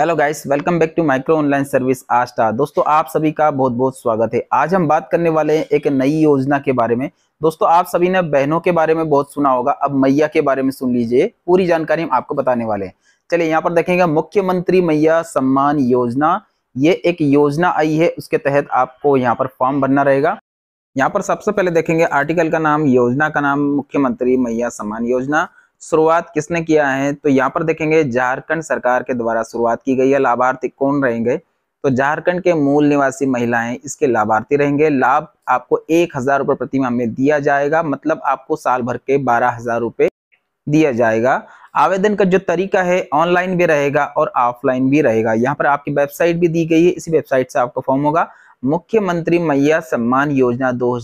hello guys welcome back to micro online service आस्टा दोस्तों आप सभी का बहुत बहुत स्वागत है आज हम बात करने वाले हैं एक नई योजना के बारे में दोस्तों आप सभी ने बहनों के बारे में बहुत सुना होगा अब मैया के बारे में सुन लीजिए पूरी जानकारी हम आपको बताने वाले हैं चलिए यहाँ पर देखेंगे मुख्यमंत्री मैया सम्मान योजना ये एक योजना आई है उसके तहत आपको यहाँ पर फॉर्म भरना रहेगा यहाँ पर सबसे पहले देखेंगे आर्टिकल का नाम योजना का नाम मुख्यमंत्री मैया सम्मान योजना शुरुआत किसने किया है तो यहाँ पर देखेंगे झारखंड सरकार के द्वारा शुरुआत की गई है लाभार्थी कौन रहेंगे तो झारखंड के मूल निवासी महिलाएं इसके लाभार्थी रहेंगे लाभ आपको एक हजार रुपये प्रति माह में दिया जाएगा मतलब आपको साल भर के बारह हजार रुपये दिया जाएगा आवेदन का जो तरीका है ऑनलाइन भी रहेगा और ऑफलाइन भी रहेगा यहाँ पर आपकी वेबसाइट भी दी गई है इसी वेबसाइट से आपका फॉर्म होगा मुख्यमंत्री मैया सम्मान योजना दो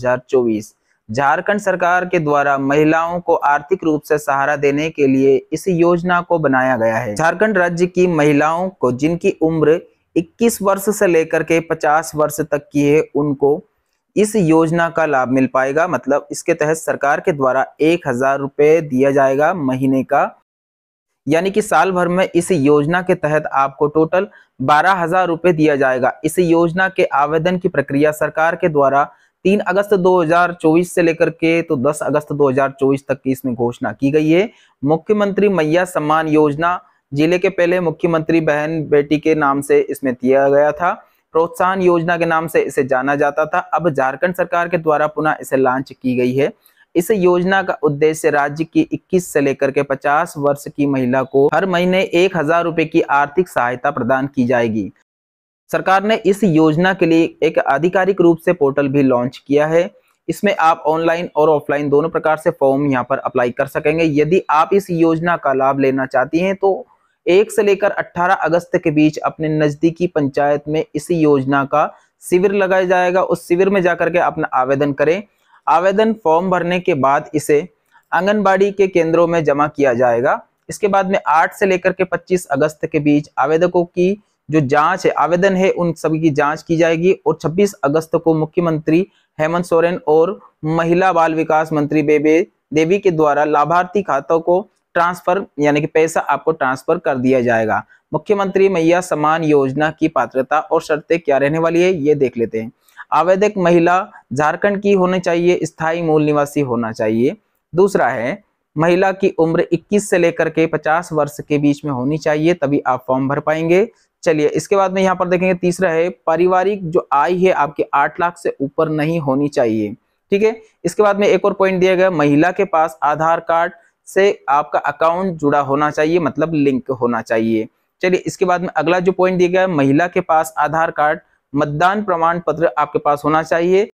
झारखंड सरकार के द्वारा महिलाओं को आर्थिक रूप से सहारा देने के लिए इस योजना को बनाया गया है झारखंड राज्य की महिलाओं को जिनकी उम्र 21 वर्ष से लेकर के 50 वर्ष तक की है उनको इस योजना का लाभ मिल पाएगा मतलब इसके तहत सरकार के द्वारा एक हजार रुपये दिया जाएगा महीने का यानी कि साल भर में इस योजना के तहत आपको टोटल बारह हजार रुपये दिया जाएगा इस योजना के आवेदन की प्रक्रिया सरकार के द्वारा तीन अगस्त 2024 से लेकर के तो 10 अगस्त 2024 तक की इसमें घोषणा की गई है मुख्यमंत्री मैया सम्मान योजना जिले के पहले मुख्यमंत्री बहन बेटी के नाम से इसमें दिया गया था प्रोत्साहन योजना के नाम से इसे जाना जाता था अब झारखंड सरकार के द्वारा पुनः इसे लॉन्च की गई है इस योजना का उद्देश्य राज्य की 21 से लेकर के 50 वर्ष की महिला को हर महीने एक हजार रुपए की आर्थिक सहायता प्रदान की जाएगी सरकार ने इस योजना के लिए एक आधिकारिक रूप से पोर्टल भी लॉन्च किया है इसमें आप ऑनलाइन और ऑफलाइन दोनों प्रकार से फॉर्म यहाँ पर अप्लाई कर सकेंगे यदि आप इस योजना का लाभ लेना चाहती हैं तो एक से लेकर 18 अगस्त के बीच अपने नजदीकी पंचायत में इस योजना का शिविर लगाया जाएगा उस शिविर में जाकर के अपना आवेदन करें आवेदन फॉर्म भरने के बाद इसे आंगनबाड़ी के केंद्रों में जमा किया जाएगा इसके बाद में 8 से लेकर के 25 अगस्त के बीच आवेदकों की जो जांच है आवेदन है उन सभी की जांच की जाएगी और 26 अगस्त को मुख्यमंत्री हेमंत सोरेन और महिला बाल विकास मंत्री बेबे देवी के द्वारा लाभार्थी खातों को ट्रांसफर यानी कि पैसा आपको ट्रांसफर कर दिया जाएगा मुख्यमंत्री मैया समान योजना की पात्रता और शर्तें क्या रहने वाली है ये देख लेते हैं आवेदक महिला झारखंड की होनी चाहिए स्थायी मूल निवासी होना चाहिए दूसरा है महिला की उम्र 21 से लेकर के 50 वर्ष के बीच में होनी चाहिए तभी आप फॉर्म भर पाएंगे चलिए इसके बाद में यहाँ पर देखेंगे तीसरा है पारिवारिक जो आय है आपकी आठ लाख से ऊपर नहीं होनी चाहिए ठीक है इसके बाद में एक और पॉइंट दिया गया महिला के पास आधार कार्ड से आपका अकाउंट जुड़ा होना चाहिए मतलब लिंक होना चाहिए चलिए इसके बाद में अगला जो पॉइंट दिया गया महिला के पास आधार कार्ड मतदान प्रमाण पत्र आपके पास होना चाहिए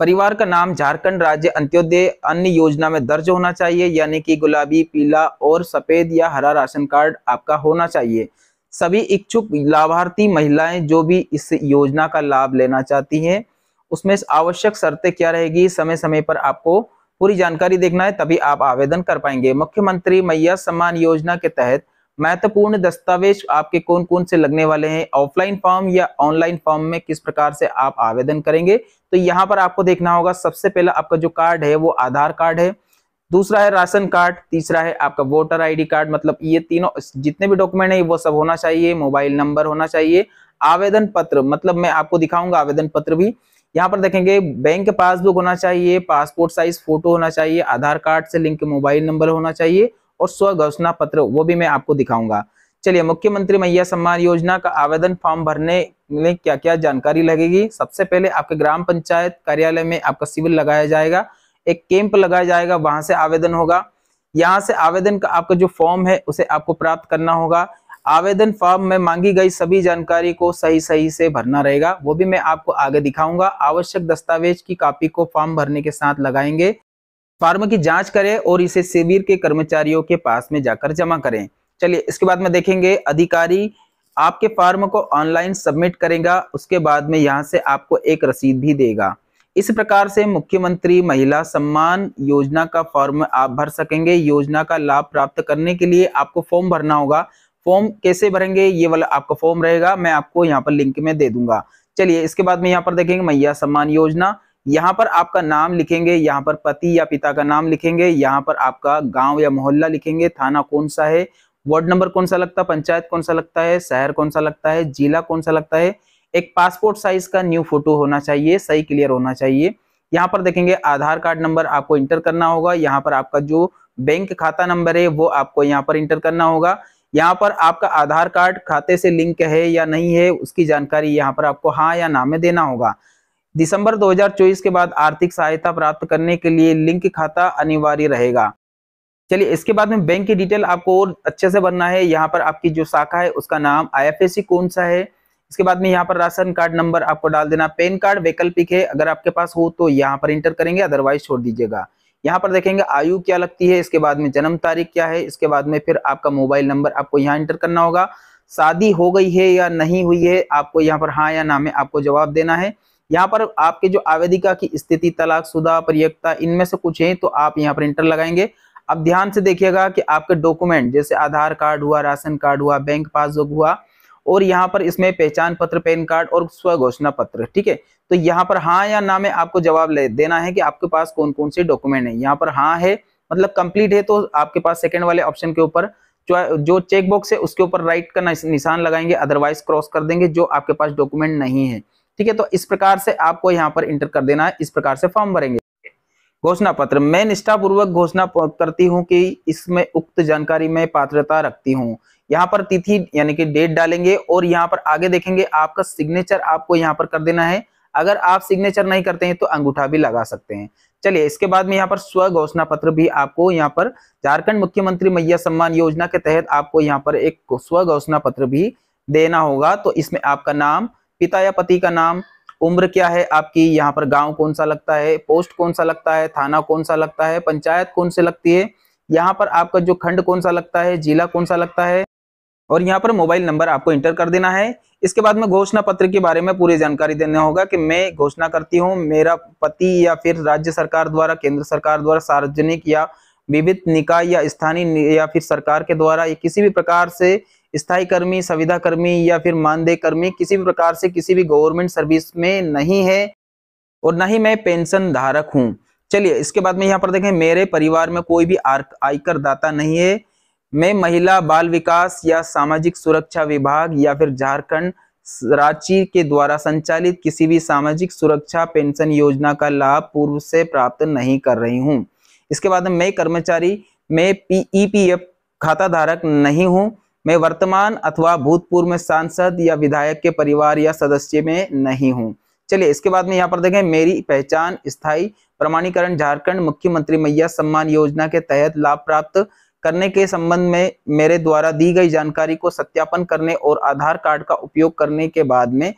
परिवार का नाम झारखंड राज्य अंत्योदय अन्य योजना में दर्ज होना चाहिए यानी कि गुलाबी पीला और सफेद या हरा राशन कार्ड आपका होना चाहिए सभी इच्छुक लाभार्थी महिलाएं जो भी इस योजना का लाभ लेना चाहती हैं उसमें आवश्यक शर्तें क्या रहेगी समय समय पर आपको पूरी जानकारी देखना है तभी आप आवेदन कर पाएंगे मुख्यमंत्री मैया सम्मान योजना के तहत महत्वपूर्ण दस्तावेज आपके कौन कौन से लगने वाले हैं ऑफलाइन फॉर्म या ऑनलाइन फॉर्म में किस प्रकार से आप आवेदन करेंगे तो यहाँ पर आपको देखना होगा सबसे पहला आपका जो कार्ड है वो आधार कार्ड है दूसरा है राशन कार्ड तीसरा है आपका वोटर आईडी कार्ड मतलब ये तीनों जितने भी डॉक्यूमेंट है वो सब होना चाहिए मोबाइल नंबर होना चाहिए आवेदन पत्र मतलब मैं आपको दिखाऊंगा आवेदन पत्र भी यहाँ पर देखेंगे बैंक पासबुक होना चाहिए पासपोर्ट साइज फोटो होना चाहिए आधार कार्ड से लिंक मोबाइल नंबर होना चाहिए और स्व घोषणा पत्र वो भी मैं आपको दिखाऊंगा चलिए मुख्यमंत्री मैया सम्मान योजना का आवेदन फॉर्म भरने में क्या क्या जानकारी लगेगी सबसे पहले आपके ग्राम पंचायत कार्यालय में आपका सिविल लगाया जाएगा एक कैंप लगाया जाएगा वहां से आवेदन होगा यहाँ से आवेदन का आपका जो फॉर्म है उसे आपको प्राप्त करना होगा आवेदन फॉर्म में मांगी गई सभी जानकारी को सही सही से भरना रहेगा वो भी मैं आपको आगे दिखाऊंगा आवश्यक दस्तावेज की कॉपी को फॉर्म भरने के साथ लगाएंगे फॉर्म की जांच करें और इसे शिविर के कर्मचारियों के पास में जाकर जमा करें चलिए इसके बाद में देखेंगे अधिकारी आपके फॉर्म को ऑनलाइन सबमिट करेगा उसके बाद में यहाँ से आपको एक रसीद भी देगा इस प्रकार से मुख्यमंत्री महिला सम्मान योजना का फॉर्म आप भर सकेंगे योजना का लाभ प्राप्त करने के लिए आपको फॉर्म भरना होगा फॉर्म कैसे भरेंगे ये वाला आपका फॉर्म रहेगा मैं आपको यहाँ पर लिंक में दे दूंगा चलिए इसके बाद में यहाँ पर देखेंगे महिला सम्मान योजना यहाँ पर आपका नाम लिखेंगे यहाँ पर पति या पिता का नाम लिखेंगे यहाँ पर आपका गांव या मोहल्ला लिखेंगे थाना कौन सा है वार्ड नंबर कौन सा लगता है पंचायत कौन सा लगता है शहर कौन सा लगता है जिला कौन सा लगता है एक पासपोर्ट साइज का न्यू फोटो होना चाहिए सही क्लियर होना चाहिए यहाँ पर देखेंगे आधार कार्ड नंबर आपको इंटर करना होगा यहाँ पर आपका जो बैंक खाता नंबर है वो आपको यहाँ पर इंटर करना होगा यहाँ पर आपका आधार कार्ड खाते से लिंक है या नहीं है उसकी जानकारी यहाँ पर आपको हाँ या ना में देना होगा दिसंबर 2024 के बाद आर्थिक सहायता प्राप्त करने के लिए लिंक खाता अनिवार्य रहेगा चलिए इसके बाद में बैंक की डिटेल आपको और अच्छे से भरना है यहाँ पर आपकी जो शाखा है उसका नाम आई कौन सा है उसके बाद में यहाँ पर राशन कार्ड नंबर आपको डाल देना पेन कार्ड वैकल्पिक है अगर आपके पास हो तो यहाँ पर इंटर करेंगे अदरवाइज छोड़ दीजिएगा यहाँ पर देखेंगे आयु क्या लगती है इसके बाद में जन्म तारीख क्या है इसके बाद में फिर आपका मोबाइल नंबर आपको यहाँ इंटर करना होगा शादी हो गई है या नहीं हुई है आपको यहाँ पर हाँ या ना में आपको जवाब देना है यहाँ पर आपके जो आवेदिका की स्थिति तलाक शुदा प्रियता इनमें से कुछ है तो आप यहाँ पर इंटर लगाएंगे अब ध्यान से देखिएगा कि आपके डॉक्यूमेंट जैसे आधार कार्ड हुआ राशन कार्ड हुआ बैंक पासबुक हुआ और यहाँ पर इसमें पहचान पत्र पैन कार्ड और स्व घोषणा पत्र ठीक है तो यहाँ पर हाँ या ना में आपको जवाब ले देना है कि आपके पास कौन कौन से डॉक्यूमेंट है यहाँ पर हाँ है मतलब कंप्लीट है तो आपके पास सेकेंड वाले ऑप्शन के ऊपर जो चेकबॉक्स है उसके ऊपर राइट का निशान लगाएंगे अदरवाइज क्रॉस कर देंगे जो आपके पास डॉक्यूमेंट नहीं है ठीक है तो इस प्रकार से आपको यहाँ पर इंटर कर देना है इस प्रकार से फॉर्म भरेंगे घोषणा पत्र मैं निष्ठापूर्वक घोषणा करती हूँ कि इसमें उक्त जानकारी में पात्रता रखती हूँ यहाँ पर तिथि यानी कि डेट डालेंगे और यहाँ पर आगे देखेंगे आपका सिग्नेचर आपको यहाँ पर कर देना है अगर आप सिग्नेचर नहीं करते हैं तो अंगूठा भी लगा सकते हैं चलिए इसके बाद में यहाँ पर स्व घोषणा पत्र भी आपको यहाँ पर झारखंड मुख्यमंत्री मैया सम्मान योजना के तहत आपको यहाँ पर एक स्व घोषणा पत्र भी देना होगा तो इसमें आपका नाम पिता या पति का नाम उम्र क्या है आपकी यहाँ पर गांव कौन सा लगता है पोस्ट कौन सा लगता है थाना कौन सा लगता है पंचायत कौन से लगती है यहाँ पर आपका जो खंड कौन सा लगता है जिला कौन सा लगता है और यहाँ पर मोबाइल नंबर आपको इंटर कर देना है इसके बाद में घोषणा पत्र के बारे में पूरी जानकारी देना होगा कि मैं घोषणा करती हूँ मेरा पति या फिर राज्य सरकार द्वारा केंद्र सरकार द्वारा सार्वजनिक या विविध निकाय या स्थानीय या फिर सरकार के द्वारा या किसी भी प्रकार से स्थायी कर्मी संविदा कर्मी या फिर मानदेय कर्मी किसी भी प्रकार से किसी भी गवर्नमेंट सर्विस में नहीं है और ना ही मैं पेंशन धारक हूँ चलिए इसके बाद में यहाँ पर देखें मेरे परिवार में कोई भी आयकर दाता नहीं है मैं महिला बाल विकास या सामाजिक सुरक्षा विभाग या फिर झारखंड रांची के द्वारा संचालित किसी भी सामाजिक सुरक्षा पेंशन योजना का लाभ पूर्व से प्राप्त नहीं कर रही हूँ इसके बाद मैं कर्मचारी मैं पीईपीएफ ई पी एफ खाता धारक नहीं हूँ मैं वर्तमान अथवा भूतपूर्व में सांसद या विधायक के परिवार या सदस्य में नहीं हूँ चलिए इसके बाद में यहाँ पर देखें मेरी पहचान स्थायी प्रमाणीकरण झारखंड मुख्यमंत्री मैया सम्मान योजना के तहत लाभ प्राप्त करने के संबंध में मेरे द्वारा दी गई जानकारी को सत्यापन करने और आधार कार्ड का उपयोग करने के बाद में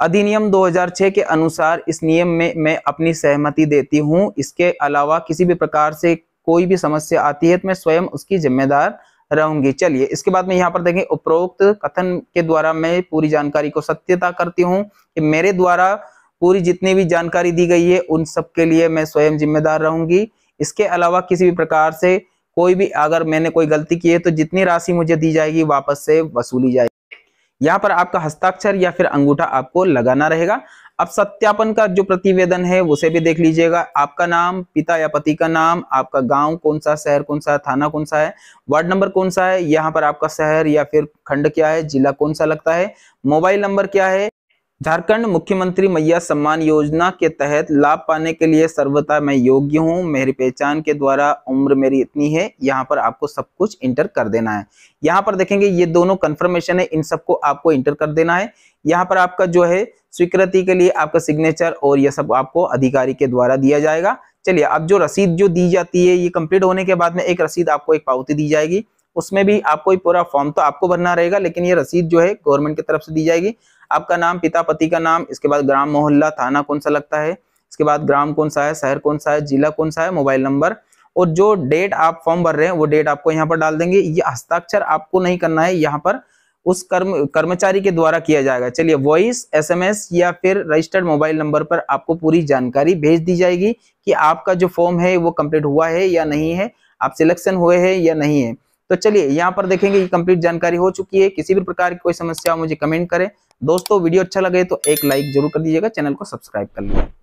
अधिनियम 2006 के अनुसार इस नियम में मैं अपनी सहमति देती हूँ इसके अलावा किसी भी प्रकार से कोई भी समस्या आती है तो मैं स्वयं उसकी जिम्मेदार रहूंगी चलिए इसके बाद में यहाँ पर देखें उपरोक्त कथन के द्वारा मैं पूरी जानकारी को सत्यता करती हूँ कि मेरे द्वारा पूरी जितनी भी जानकारी दी गई है उन सब के लिए मैं स्वयं जिम्मेदार रहूंगी इसके अलावा किसी भी प्रकार से कोई भी अगर मैंने कोई गलती की है तो जितनी राशि मुझे दी जाएगी वापस से वसूली जाएगी यहाँ पर आपका हस्ताक्षर या फिर अंगूठा आपको लगाना रहेगा अब सत्यापन का जो प्रतिवेदन है उसे भी देख लीजिएगा आपका नाम पिता या पति का नाम आपका गांव कौन सा शहर कौन सा थाना कौन सा है वार्ड नंबर कौन सा है यहाँ पर आपका शहर या फिर खंड क्या है जिला कौन सा लगता है मोबाइल नंबर क्या है झारखंड मुख्यमंत्री मैया सम्मान योजना के तहत लाभ पाने के लिए सर्वथा मैं योग्य हूँ मेरी पहचान के द्वारा उम्र मेरी इतनी है यहाँ पर आपको सब कुछ इंटर कर देना है यहाँ पर देखेंगे ये दोनों कंफर्मेशन है इन सबको आपको इंटर कर देना है यहाँ पर आपका जो है स्वीकृति के लिए आपका सिग्नेचर और यह सब आपको अधिकारी के द्वारा दिया जाएगा चलिए अब जो रसीद जो दी जाती है ये कंप्लीट होने के बाद में एक रसीद आपको एक पावती दी जाएगी उसमें भी आपको पूरा फॉर्म तो आपको भरना रहेगा लेकिन ये रसीद जो है गवर्नमेंट की तरफ से दी जाएगी आपका नाम पिता पति का नाम इसके बाद ग्राम मोहल्ला थाना कौन सा लगता है इसके बाद ग्राम कौन सा है शहर कौन सा है जिला कौन सा है मोबाइल नंबर और जो डेट आप फॉर्म भर रहे हैं वो डेट आपको यहाँ पर डाल देंगे ये हस्ताक्षर आपको नहीं करना है यहाँ पर उस कर्म कर्मचारी के द्वारा किया जाएगा चलिए वॉइस एसएमएस या फिर रजिस्टर्ड मोबाइल नंबर पर आपको पूरी जानकारी भेज दी जाएगी कि आपका जो फॉर्म है वो कंप्लीट हुआ है या नहीं है आप सिलेक्शन हुए हैं या नहीं है तो चलिए यहाँ पर देखेंगे कंप्लीट जानकारी हो चुकी है किसी भी प्रकार की कोई समस्या मुझे कमेंट करें दोस्तों वीडियो अच्छा लगे तो एक लाइक जरूर कर दीजिएगा चैनल को सब्सक्राइब कर लीजिएगा